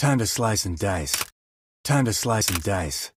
Time to slice and dice. Time to slice and dice.